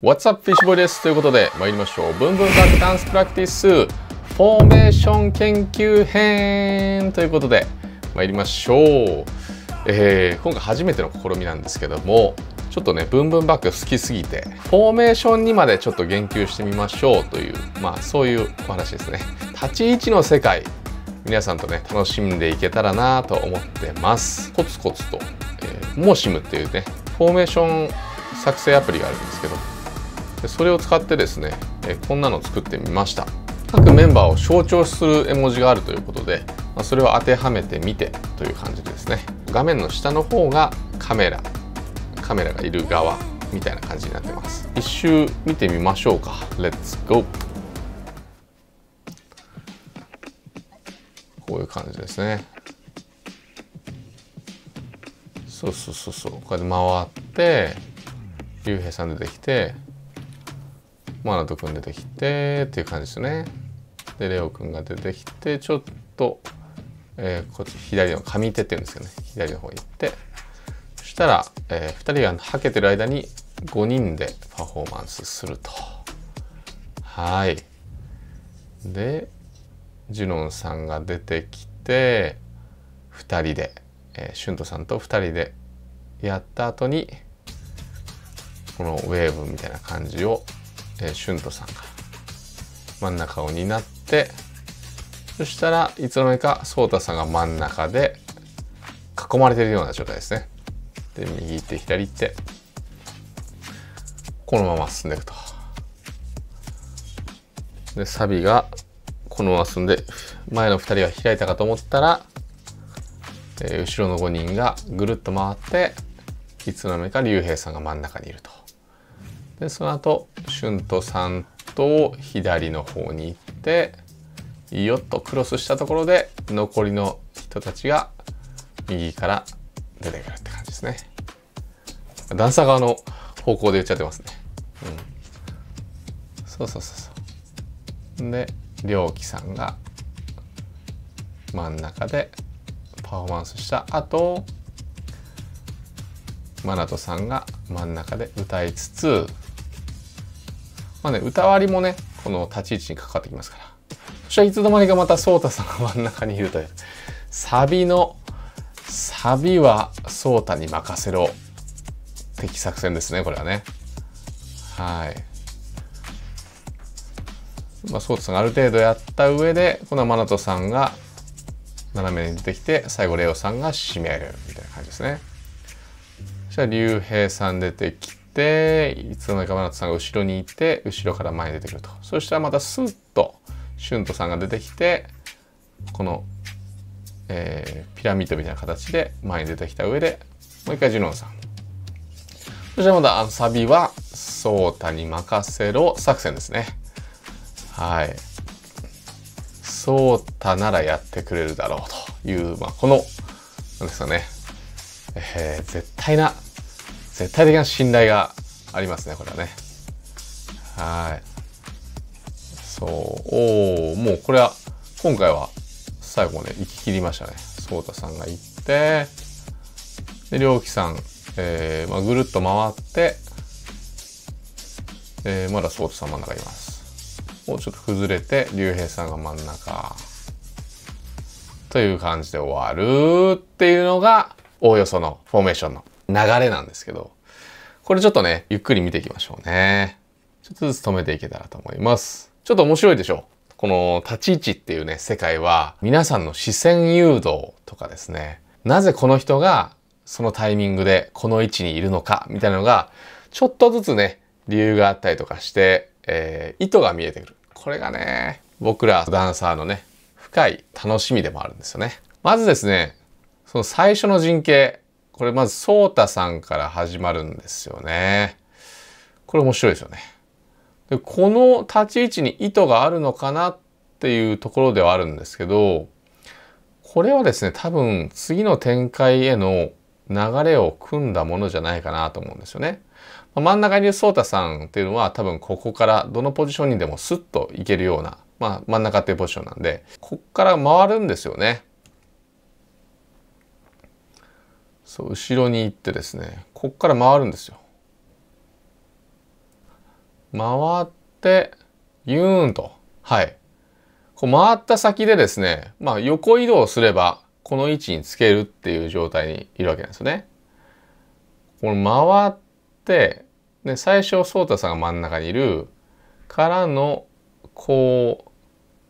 What's up, f i s h b です。ということで、参りましょう。ブンブンバックダンスプラクティス、フォーメーション研究編ということで、参りましょう。えー、今回初めての試みなんですけども、ちょっとね、ブンブンバック好きすぎて、フォーメーションにまでちょっと言及してみましょうという、まあ、そういうお話ですね。立ち位置の世界、皆さんとね、楽しんでいけたらなと思ってます。コツコツと、えー、モーシムっていうね、フォーメーション作成アプリがあるんですけど、それを使ってですね、こんなのを作ってみました各メンバーを象徴する絵文字があるということで、まそれを当てはめてみてという感じですね画面の下の方がカメラカメラがいる側みたいな感じになってます一周見てみましょうか Let's go こういう感じですねそうそうそうそうこうやって回って竜兵さん出てきてマナト君出てきてっていう感じですね。でレオ君が出てきてちょっと、えー、こっち左の上手っていうんですよね左の方行ってそしたら、えー、2人がはけてる間に5人でパフォーマンスするとはいでジュノンさんが出てきて2人で、えー、シュントさんと2人でやった後にこのウェーブみたいな感じをえー、シュントさんが真ん中を担ってそしたらいつの間にかソ太さんが真ん中で囲まれてるような状態ですね。で右行って左行ってこのまま進んでいくと。でサビがこのまま進んで前の2人が開いたかと思ったら、えー、後ろの5人がぐるっと回っていつの間にか竜兵さんが真ん中にいると。でその後俊とさんと左の方に行ってよっとクロスしたところで残りの人たちが右から出てくるって感じですね段差側の方向で言っちゃってますねうんそうそうそうそうで涼樹さんが真ん中でパフォーマンスした後マナトさんが真ん中で歌いつつまあね、歌割りもね、この立ち位置にかかってきますから。そしたらいつの間にかまたソータさんが真ん中にいるという。サビの、サビはソータに任せろ。的作戦ですね、これはね。はい。まあ、ソータさんがある程度やった上で、このマナトさんが斜めに出てきて、最後レオさんが締めるみたいな感じですね。そしたら竜兵さん出てき、いつの間にか真夏さんが後ろにいて、後ろから前に出てくると。そしたらまたスッと、シュントさんが出てきて、この、えー、ピラミッドみたいな形で前に出てきた上で、もう一回ジュノンさん。そしてまたあのサビは、ソータに任せろ作戦ですね。はい。ソータならやってくれるだろうという、まあ、この、なんですかね、えー、絶対な絶対的な信頼がありますね、これはね。はい。そう。おもうこれは、今回は最後ね、行き切りましたね。そうたさんが行って、で、りょうきさん、えー、まあ、ぐるっと回って、えー、まだそうたさん真ん中います。もうちょっと崩れて、りゅさんが真ん中。という感じで終わるっていうのが、おおよそのフォーメーションの流れなんですけど、これちょっとね、ゆっくり見ていきましょうね。ちょっとずつ止めていけたらと思います。ちょっと面白いでしょこの立ち位置っていうね、世界は皆さんの視線誘導とかですね、なぜこの人がそのタイミングでこの位置にいるのかみたいなのが、ちょっとずつね、理由があったりとかして、えー、意図が見えてくる。これがね、僕らダンサーのね、深い楽しみでもあるんですよね。まずですね、その最初の陣形、これまず、ソータさんから始まるんですよね。これ面白いですよね。でこの立ち位置に意図があるのかなっていうところではあるんですけど、これはですね、多分次の展開への流れを組んだものじゃないかなと思うんですよね。まあ、真ん中にいるソータさんっていうのは多分ここからどのポジションにでもスッといけるような、まあ、真ん中っていうポジションなんで、こっから回るんですよね。そう後ろに行ってですねこっから回るんですよ回ってユーンとはいこう回った先でですねまあ横移動すればこの位置につけるっていう状態にいるわけなんですよねこの回ってね、最初颯太さんが真ん中にいるからのこ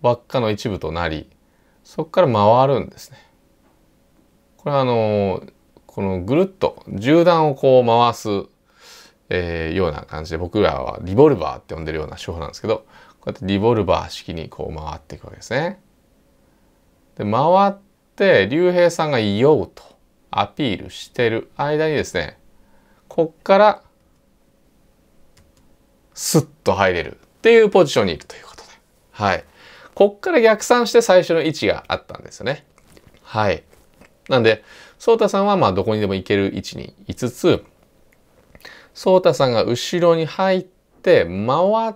う輪っかの一部となりそこから回るんですねこれはあのーこのぐるっと銃弾をこう回す、えー、ような感じで僕らはリボルバーって呼んでるような手法なんですけどこうやってリボルバー式にこう回っていくわけですね。で回って竜兵さんが「いよう」とアピールしてる間にですねこっからスッと入れるっていうポジションにいるということで。はい。こっから逆算して最初の位置があったんですよね。はい。なんで、ソータさんはまあどこにでも行ける位置にいつつ、ソータさんが後ろに入って回っ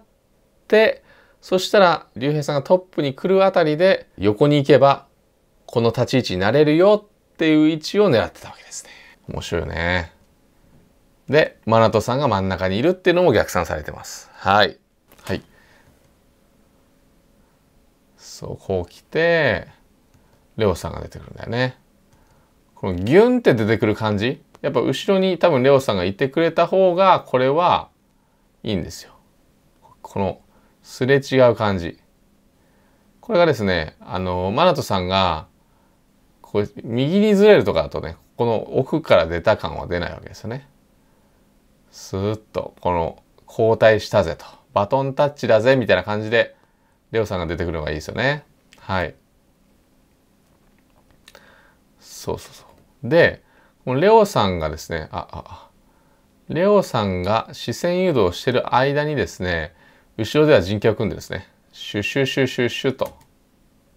て、そしたら竜兵さんがトップに来るあたりで横に行けばこの立ち位置になれるよっていう位置を狙ってたわけですね。面白いよね。で、マナトさんが真ん中にいるっていうのも逆算されてます。はい。はい。そう、こう来て、レオさんが出てくるんだよね。このギュンって出てくる感じやっぱ後ろに多分レオさんがいてくれた方がこれはいいんですよ。このすれ違う感じ。これがですね、あの、マナトさんが、こう、右にずれるとかだとね、この奥から出た感は出ないわけですよね。スーッと、この、交代したぜと、バトンタッチだぜみたいな感じで、レオさんが出てくるのがいいですよね。はい。そうそうそう。で、レオさんがですね、あ、あ、レオさんが視線誘導してる間にですね、後ろでは人形を組んでですね、シュシュシュシュシュと。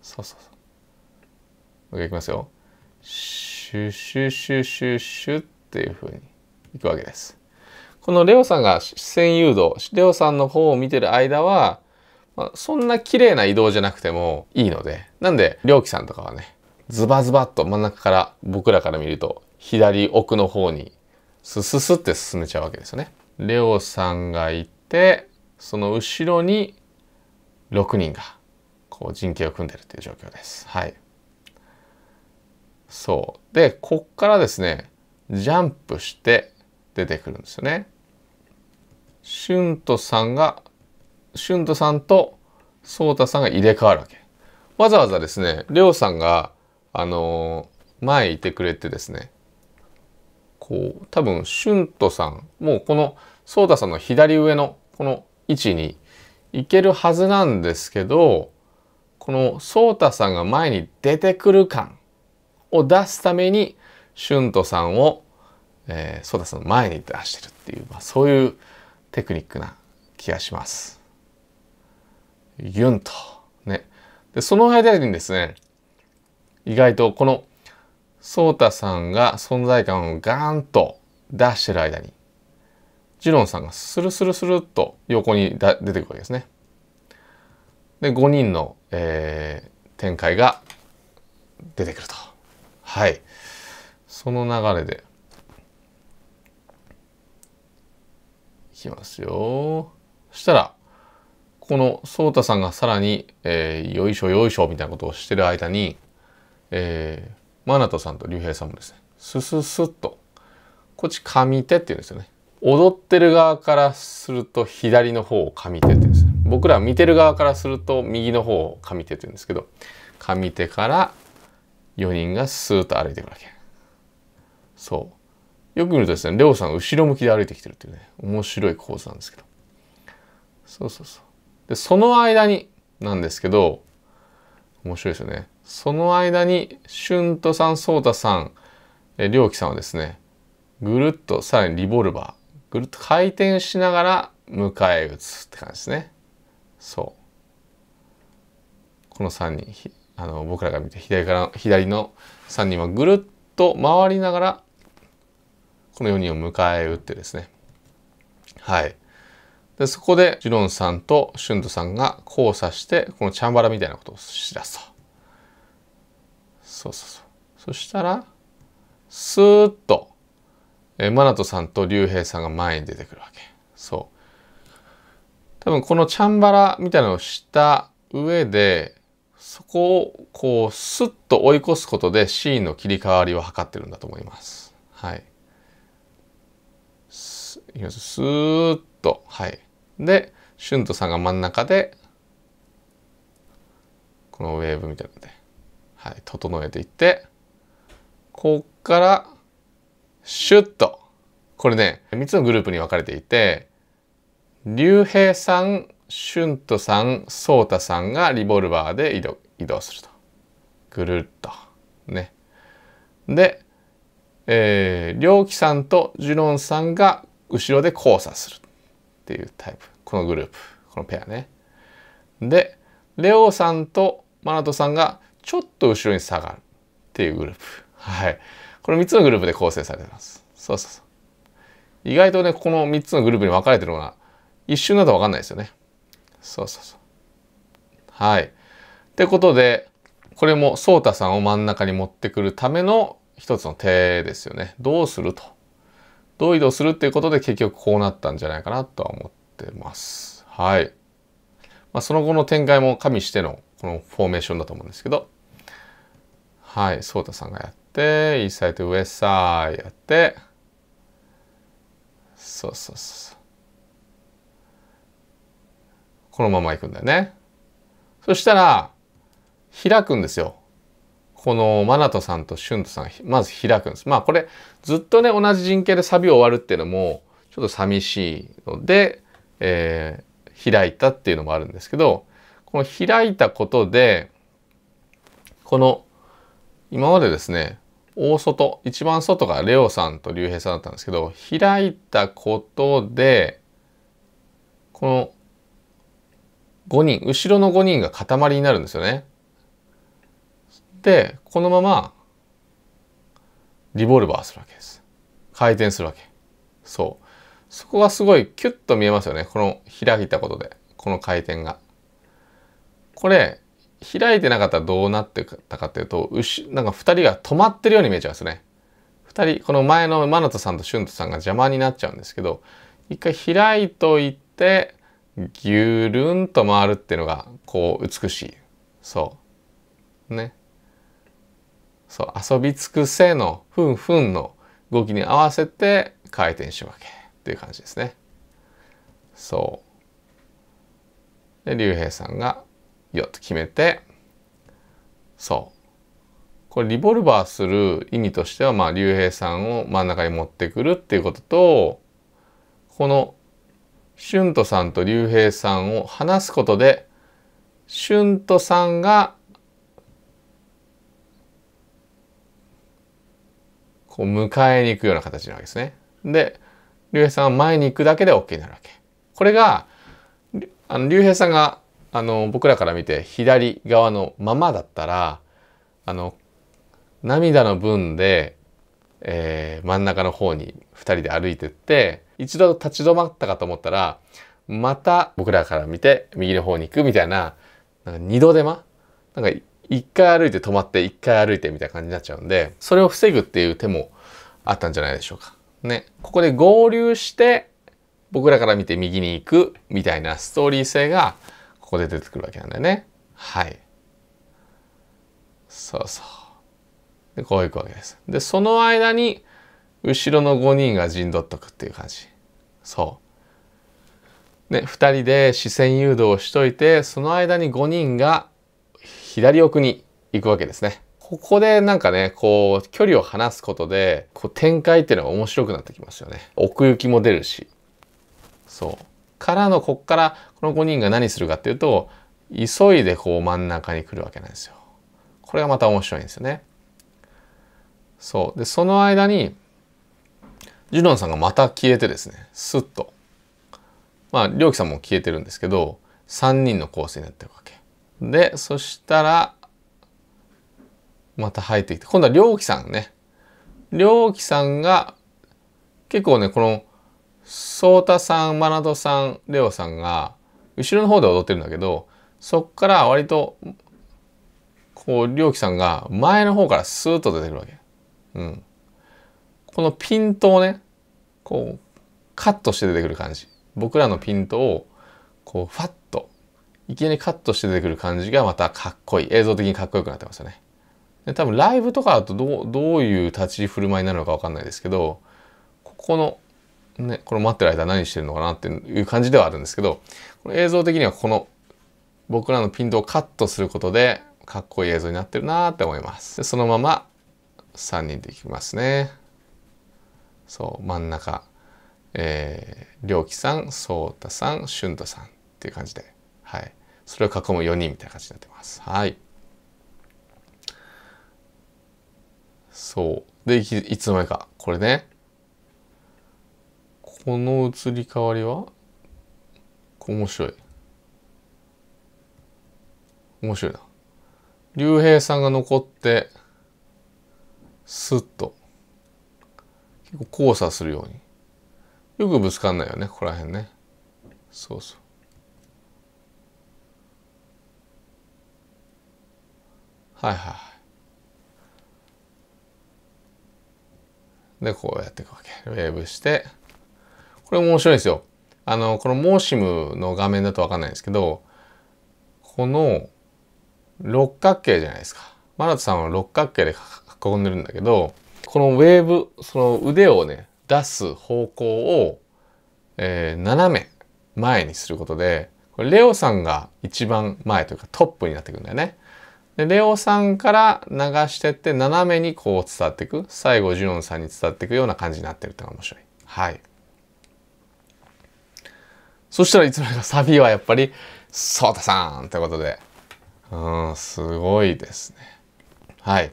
そうそうそう。もういきますよ。シュシュシュシュシュっていうふうにいくわけです。このレオさんが視線誘導、レオさんの方を見てる間は、まあ、そんな綺麗な移動じゃなくてもいいので、なんで、りょうきさんとかはね、ズバズバっと真ん中から僕らから見ると左奥の方にスススって進めちゃうわけですよね。レオさんがいてその後ろに6人がこう陣形を組んでるっていう状況です。はい、そうでこっからですねジャンプして出てくるんですよね。シュントさんがシュントさんとソータさんが入れ替わるわけ。わざわざですねレオさんがあの前いてくれてですねこう多分シュントさんもうこのソーダさんの左上のこの位置に行けるはずなんですけどこのソータさんが前に出てくる感を出すためにシュントさんを、えー、ソーさんの前に出してるっていう、まあ、そういうテクニックな気がします。ユンと。ね。で、その間にですね、意外とこのソータさんが存在感をガーンと出してる間にジロンさんがスルスルスルっと横に出てくるわけですね。で5人の、えー、展開が出てくると。はいその流れでいきますよ。そしたらこのソータさんがさらに、えー、よいしょよいしょみたいなことをしてる間にえー、マナトさんと竜兵さんもですねスススッとこっち上手っていうんですよね踊ってる側からすると左の方を上手っていうんです僕ら見てる側からすると右の方を上手って言うんですけど上手から4人がスーッと歩いていくわけそうよく見るとですねレオさん後ろ向きで歩いてきてるっていうね面白い構図なんですけどそうそうそうでその間になんですけど面白いですよねその間に、俊斗さん、颯太さん、え良樹さんはですね、ぐるっとさらにリボルバー、ぐるっと回転しながら迎え撃つって感じですね。そう。この3人、あの僕らが見て左から左の3人はぐるっと回りながらこの4人を迎え撃ってですねはいでそこでジュロンさんとシュンさんが交差してこのチャンバラみたいなことをしだすとそうそうそうそしたらスーッと、えー、マナトさんと竜兵さんが前に出てくるわけそう多分このチャンバラみたいなのをした上でそこをこうスッと追い越すことでシーンの切り替わりを図ってるんだと思いますはいすいきますスーッとはいでシュントさんが真ん中でこのウェーブみたいなのではい、整えていってこっからシュッとこれね3つのグループに分かれていて竜兵さん俊斗さん颯太さんがリボルバーで移動移動するとぐるっとねで、えー、良樹さんとジュノンさんが後ろで交差するっていうタイプこのグループこのペアねでレオさんとマナトさんがちょっと後ろに下がるっていうグループ。はい。この3つのグループで構成されてます。そうそうそう。意外とね、この3つのグループに分かれてるのが一瞬だと分かんないですよね。そうそうそう。はい。ってことで、これもソータさんを真ん中に持ってくるための一つの手ですよね。どうすると。どう移動するっていうことで結局こうなったんじゃないかなとは思ってます。はい。まあ、その後の展開も加味してのこのフォーメーションだと思うんですけど。はい、ソータさんがやって、イーサイとウエスサイやって、そうそうそう。このまま行くんだよね。そしたら、開くんですよ。このマナトさんとシュントさん、まず開くんです。まあこれ、ずっとね、同じ陣形でサビを終わるっていうのも、ちょっと寂しいので、えー、開いたっていうのもあるんですけど、この開いたことで、この今までですね大外一番外がレオさんと竜兵さんだったんですけど開いたことでこの5人後ろの5人が塊になるんですよね。でこのままリボルバーするわけです。回転するわけ。そう。そこがすごいキュッと見えますよね。この開いたことで。この回転が。これ開いてなかったらどうなってたかっていうとなんか2人が止まってるように見えちゃうんですね。2人この前のマナトさんとシュントさんが邪魔になっちゃうんですけど一回開いといてぎゅるんと回るっていうのがこう美しいそうねそう遊び尽くせのふんふんの動きに合わせて回転しわけっていう感じですねそうで竜兵さんがよて決めてそうこれリボルバーする意味としてはまあ竜兵さんを真ん中に持ってくるっていうこととこの俊斗さんと竜兵さんを離すことで俊斗さんがこう迎えに行くような形なわけですね。で竜兵さんは前に行くだけで OK になるわけ。これがあの竜兵さんがあの僕らから見て左側のままだったらあの涙の分で、えー、真ん中の方に2人で歩いてって一度立ち止まったかと思ったらまた僕らから見て右の方に行くみたいななんか2度手間なんか1回歩いて止まって1回歩いてみたいな感じになっちゃうんでそれを防ぐっていう手もあったんじゃないでしょうか。ね、ここで合流して僕らから見て右に行くみたいなストーリー性がこで出てくるわけなんだよね。はい。そうそう。で、こういくわけです。で、その間に、後ろの5人が陣取っとくっていう感じ。そう。ね、2人で視線誘導をしといて、その間に5人が左奥に行くわけですね。ここでなんかね、こう、距離を離すことで、こう展開っていうのが面白くなってきますよね。奥行きも出るし。そう。からのこっからこの5人が何するかっていうと急いでこう真ん中に来るわけなんですよ。これがまた面白いんですよね。そうでその間にジュノンさんがまた消えてですねスッとまあ漁樹さんも消えてるんですけど3人の構成になってるわけ。でそしたらまた入ってきて今度は漁樹さんね漁樹さんが結構ねこの颯太さん真人さんレオさんが後ろの方で踊ってるんだけどそっから割とこうう樹さんが前の方からスーッと出てくるわけ。うん、このピントをねこうカットして出てくる感じ僕らのピントをこうファッといきなりカットして出てくる感じがまたかっこいい映像的にかっこよくなってますよね。で多分ライブとかだとどうどういう立ち振る舞いになるのか分かんないですけどここのね、これ待ってる間何してるのかなっていう感じではあるんですけど、この映像的にはこの僕らのピントをカットすることでかっこいい映像になってるなって思います。でそのまま3人でいきますね。そう、真ん中、えー、りょうきさん、そうたさん、しゅんとさんっていう感じで、はい。それを囲む4人みたいな感じになってます。はい。そう。で、いいつの間にか、これね、この移り変わりは面白い。面白いな。竜兵さんが残って、スッと、結構交差するように。よくぶつかんないよね、ここら辺ね。そうそう。はいはい。で、こうやっていくわけ。ウェーブして、これ面白いですよ。あの、このモー s i の画面だとわかんないんですけど、この六角形じゃないですか。マナトさんは六角形で囲んでるんだけど、このウェーブ、その腕をね、出す方向を、えー、斜め前にすることで、これレオさんが一番前というかトップになってくるんだよね。で、レオさんから流してって斜めにこう伝わっていく。最後、ジュノンさんに伝わっていくような感じになってるってのが面白い。はい。そしたらいつの間にかサビはやっぱり、ソータさんってことで。うん、すごいですね。はい。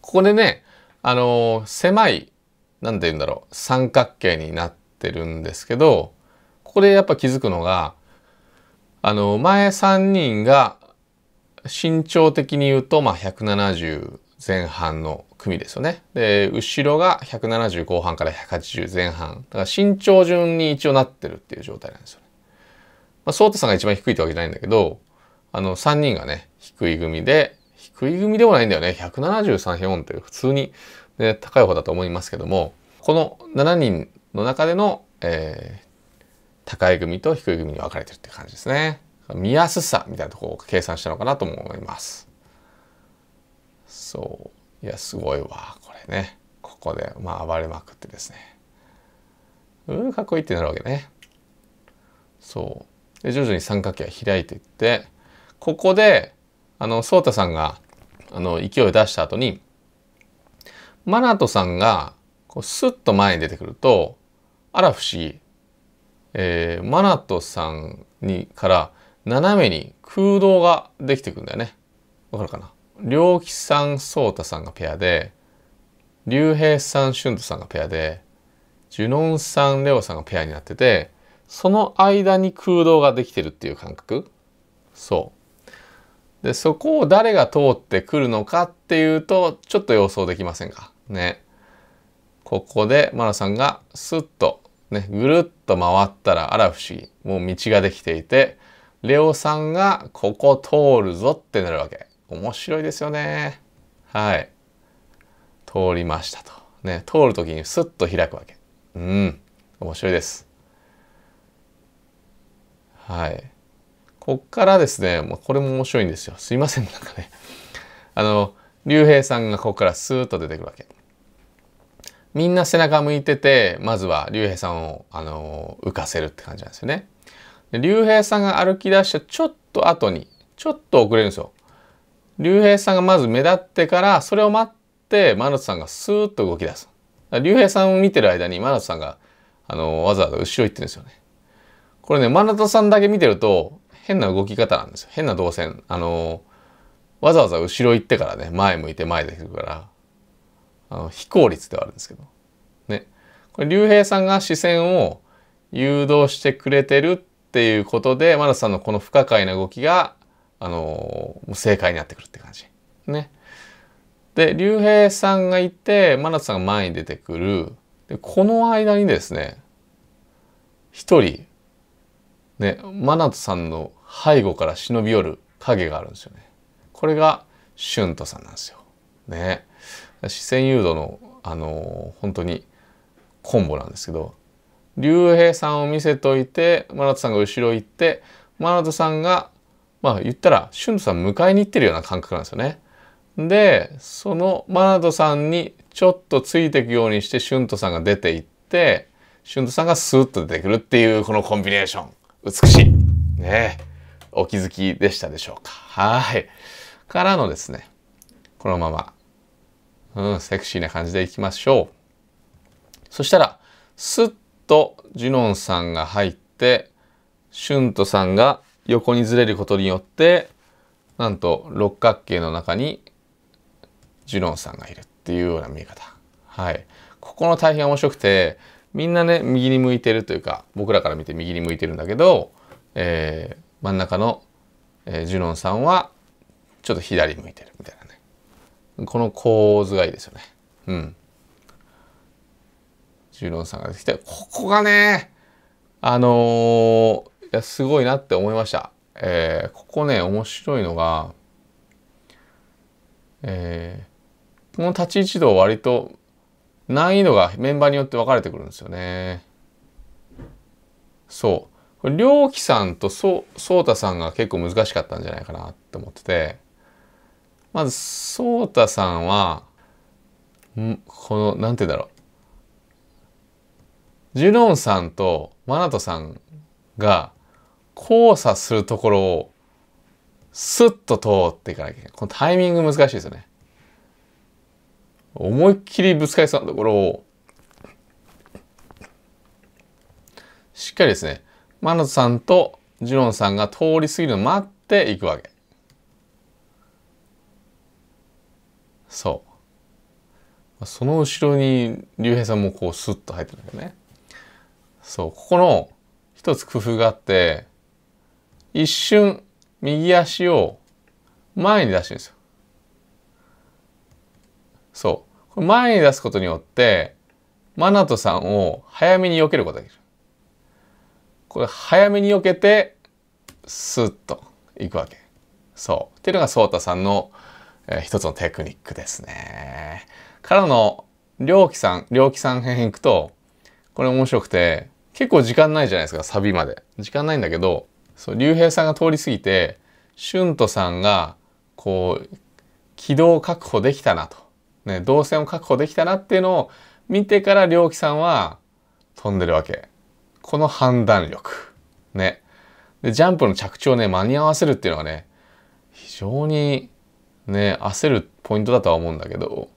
ここでね、あのー、狭い、なんて言うんだろう、三角形になってるんですけど、ここでやっぱ気づくのが、あの、前3人が身長的に言うと、まあ、170前半の組ですよね。で、後ろが170後半から180前半。だから身長順に一応なってるっていう状態なんですよね。まあ、ソートさんが一番低いってわけじゃないんだけど、あの、3人がね、低い組で、低い組でもないんだよね。173、4という普通に、ね、高い方だと思いますけども、この7人の中での、えー、高い組と低い組に分かれてるって感じですね。見やすさみたいなところを計算したのかなとも思います。そういやすごいわこれねここでまあ暴れまくってですねうーかっこいいってなるわけねそうで徐々に三角形は開いていってここであの颯太さんがあの勢いを出した後にマナトさんがこうスッと前に出てくるとあら不思議、えー、マナトさんにから斜めに空洞ができてくんだよね。わかるかな良吉さん颯太さんがペアで竜兵さん俊斗さんがペアでジュノンさんレオさんがペアになっててその間に空洞ができてるっていう感覚そうでそこを誰が通ってくるのかっていうとちょっと予想できませんかねここでマラさんがスッとねぐるっと回ったらあら不思議もう道ができていてレオさんがここ通るぞってなるわけ面白いですよね。はい。通りましたと。ね、通る時にスッと開くわけ。うん、面白いです。はい。こっからですね、もうこれも面白いんですよ。すいません、なんかね。あの、竜兵さんがここからスーッと出てくるわけ。みんな背中向いてて、まずは竜兵さんを、あの浮かせるって感じなんですよね。で竜兵さんが歩き出してちょっと後に、ちょっと遅れるんですよ。竜兵さんがまず目立ってからそれを待ってマルツさんがスーッと動き出す竜兵さんを見てる間にマルツさんがあのわざわざ後ろ行ってるんですよねこれねマルトさんだけ見てると変な動き方なんですよ変な動線あのわざわざ後ろ行ってからね前向いて前で行くからあの非効率ではあるんですけどねこれ竜兵さんが視線を誘導してくれてるっていうことでマルトさんのこの不可解な動きがあのー、正解になってくるって感じ。ね。で、竜兵さんがいて、真夏さんが前に出てくる。で、この間にですね、一人、ね、真夏さんの背後から忍び寄る影があるんですよね。これが、シュントさんなんですよ。ね。視線誘導の、あのー、本当にコンボなんですけど、竜兵さんを見せといて、真夏さんが後ろ行って、真夏さんがまあ言ったら、シュントさん迎えに行ってるような感覚なんですよね。で、そのマナドさんにちょっとついていくようにしてシュントさんが出ていって、シュントさんがスーッと出てくるっていうこのコンビネーション。美しい。ねお気づきでしたでしょうか。はい。からのですね、このまま、うん、セクシーな感じでいきましょう。そしたら、スッとジュノンさんが入って、シュントさんが横にずれることによってなんと六角形の中にジュノンさんがいるっていうような見え方。はい。ここの大変面白くてみんなね右に向いてるというか僕らから見て右に向いてるんだけど、えー、真ん中の、えー、ジュノンさんはちょっと左向いてるみたいなねこの構図がいいですよねうんジュノンさんが出てきてここがねあのー、や、すごいなって思いました。えー、ここね、面白いのが、えー、この立ち位置度割と難易度がメンバーによって分かれてくるんですよね。そう。これ、りょうきさんとそうたさんが結構難しかったんじゃないかなって思ってて、まず、そうたさんは、んこの、なんて言うんだろう。ジュノンさんとマナトさんが、交差するところをスッと通っていかなきゃいけない。このタイミング難しいですよね。思いっきりぶつかりそうなところをしっかりですね、マナトさんとジュノンさんが通り過ぎるのを待っていくわけ。そう。その後ろに竜兵さんもこうスッと入ってるだけね。そう。ここの一つ工夫があって、一瞬右足を前に出してるんですよ。そう。これ前に出すことによってマナトさんを早めに避けることができる。これ早めに避けてスッといくわけ。そう。っていうのがソータさんの、えー、一つのテクニックですね。からの、りょうきさん、りょうきさん編行くと、これ面白くて、結構時間ないじゃないですか、サビまで。時間ないんだけど、そう竜兵さんが通り過ぎて俊斗さんがこう軌道を確保できたなと、ね、動線を確保できたなっていうのを見てから良樹さんは飛んでるわけこの判断力ねでジャンプの着地をね間に合わせるっていうのはね非常にね焦るポイントだとは思うんだけど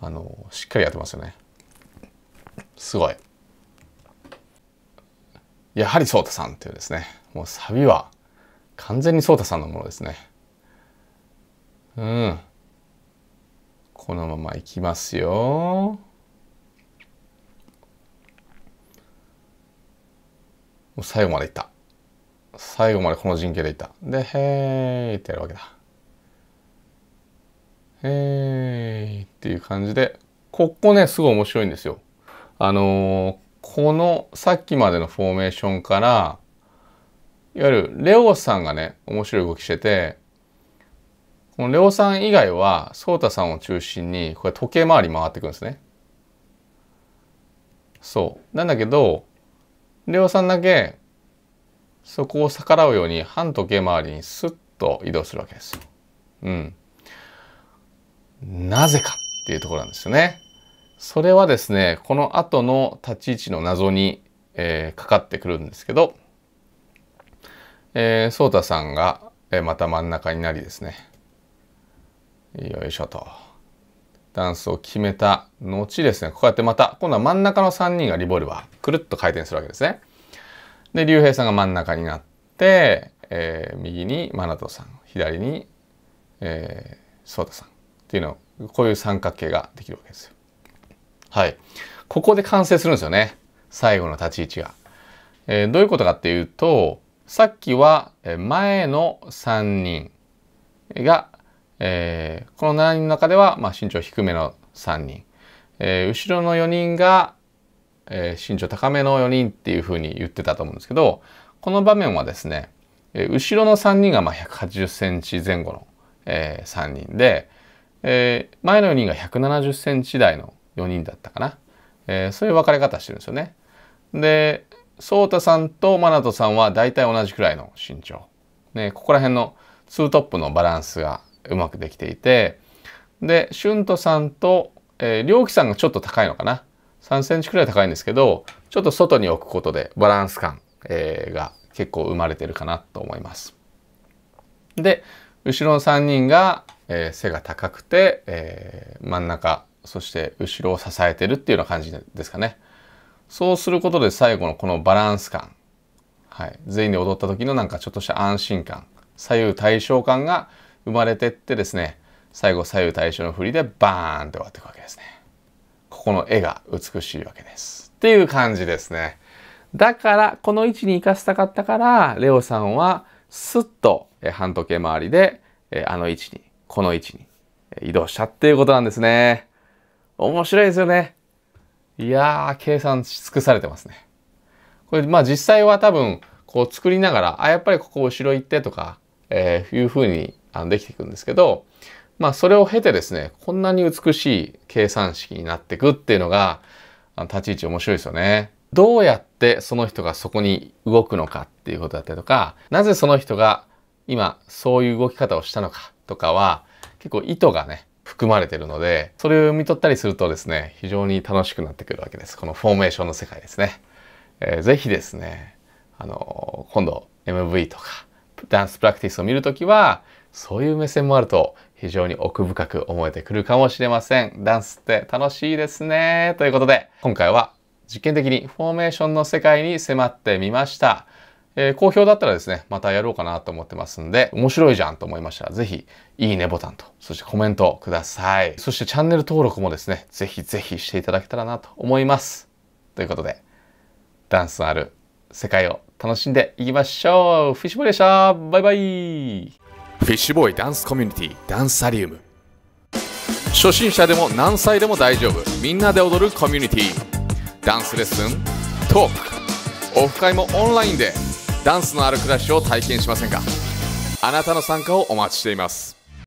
あのしっかりやってますよねすごいやはり颯太さんっていうですねもうサビは完全にソータさんのものですね。うん。このままいきますよ。最後までいった。最後までこの陣形でいった。で、へーってやるわけだ。へーっていう感じで、ここね、すごい面白いんですよ。あのー、このさっきまでのフォーメーションから、いわゆるレオさんがね面白い動きしててこのレオさん以外はソータさんを中心にこれ時計回り回ってくんですね。そうなんだけどレオさんだけそこを逆らうように反時計回りにスッと移動するわけですよ。うん。なぜかっていうところなんですよね。それはですねこの後の立ち位置の謎に、えー、かかってくるんですけどえー、そうたさんが、えー、また真ん中になりですね。よいしょと。ダンスを決めた後ですね、こうやってまた、今度は真ん中の3人がリボルバー、くるっと回転するわけですね。で、竜兵さんが真ん中になって、えー、右にマナトさん、左に、えー、ソータさんっていうのを、こういう三角形ができるわけですよ。はい。ここで完成するんですよね。最後の立ち位置が。えー、どういうことかっていうと、さっきは前の3人が、えー、この7人の中では、まあ、身長低めの3人、えー、後ろの4人が、えー、身長高めの4人っていうふうに言ってたと思うんですけどこの場面はですね、え後ろの3人が180センチ前後の、え3人で、え前の4人が170センチ台の4人だったかな、えそういう分かれ方してるんですよね。でソ太さんとマナトさんは大体同じくらいの身長。ね、ここら辺のツートップのバランスがうまくできていて、で、シュントさんと、えー、りさんがちょっと高いのかな。3センチくらい高いんですけど、ちょっと外に置くことでバランス感、えー、が結構生まれてるかなと思います。で、後ろの3人が、えー、背が高くて、えー、真ん中、そして後ろを支えてるっていうような感じですかね。そうすることで最後のこのバランス感、はい、全員で踊った時のなんかちょっとした安心感左右対称感が生まれてってですね最後左右対称の振りでバーンって終わっていくわけですね。ここの絵が美しいわけです。っていう感じですね。だからこの位置に生かしたかったからレオさんはスッと半時計回りであの位置にこの位置に移動したっていうことなんですね。面白いですよね。いやー、計算し尽くされてますね。これ、まあ実際は多分、こう作りながら、あ、やっぱりここ後ろ行ってとか、えー、いうふうにあのできていくんですけど、まあそれを経てですね、こんなに美しい計算式になっていくっていうのが、あの立ち位置面白いですよね。どうやってその人がそこに動くのかっていうことだったりとか、なぜその人が今そういう動き方をしたのかとかは、結構意図がね、含まれてるので、それを読み取ったりするとですね、非常に楽しくなってくるわけです。このフォーメーションの世界ですね。えー、ぜひですね、あのー、今度 MV とかダンスプラクティスを見るときは、そういう目線もあると非常に奥深く思えてくるかもしれません。ダンスって楽しいですね。ということで、今回は実験的にフォーメーションの世界に迫ってみました。えー、好評だったらですね、またやろうかなと思ってますんで、面白いじゃんと思いましたら、ぜひ、いいねボタンと、そしてコメントください。そしてチャンネル登録もですね、ぜひぜひしていただけたらなと思います。ということで、ダンスのある世界を楽しんでいきましょう。フィッシュボーイでした。バイバイ。フィッシュボーイダンスコミュニティダンサリウム。初心者でも何歳でも大丈夫。みんなで踊るコミュニティ。ダンスレッスン、トーク、オフ会もオンラインで。ダンスのある暮らしを体験しませんかあなたの参加をお待ちしています